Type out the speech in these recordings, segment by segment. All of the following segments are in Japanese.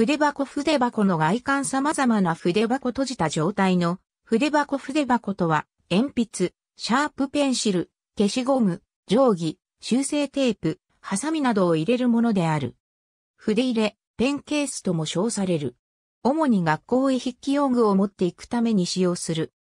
筆箱筆箱の外観様々な筆箱閉じた状態の筆箱筆箱とは、鉛筆、シャープペンシル、消しゴム、定規、修正テープ、ハサミなどを入れるものである。筆入れ、ペンケースとも称される。主に学校へ筆記用具を持っていくために使用する。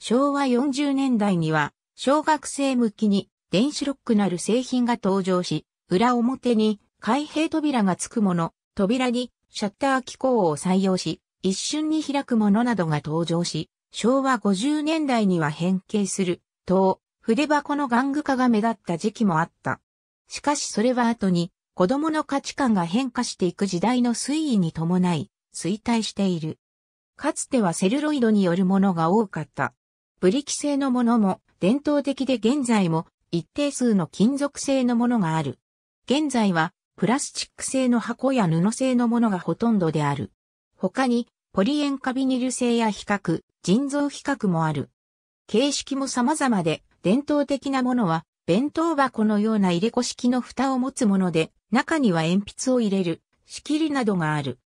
昭和40年代には、小学生向きに電子ロックなる製品が登場し、裏表に開閉扉がつくもの、扉にシャッター機構を採用し、一瞬に開くものなどが登場し、昭和50年代には変形する、等、筆箱の玩具化が目立った時期もあった。しかしそれは後に、子供の価値観が変化していく時代の推移に伴い、衰退している。かつてはセルロイドによるものが多かった。ブリキ製のものも伝統的で現在も一定数の金属製のものがある。現在はプラスチック製の箱や布製のものがほとんどである。他に、ポリ塩化ビニル製や比較、人造比較もある。形式も様々で、伝統的なものは、弁当箱のような入れ子式の蓋を持つもので、中には鉛筆を入れる、仕切りなどがある。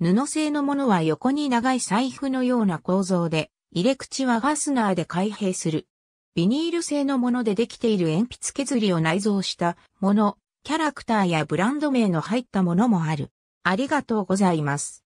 布製のものは横に長い財布のような構造で、入れ口はファスナーで開閉する。ビニール製のものでできている鉛筆削りを内蔵したもの、キャラクターやブランド名の入ったものもある。ありがとうございます。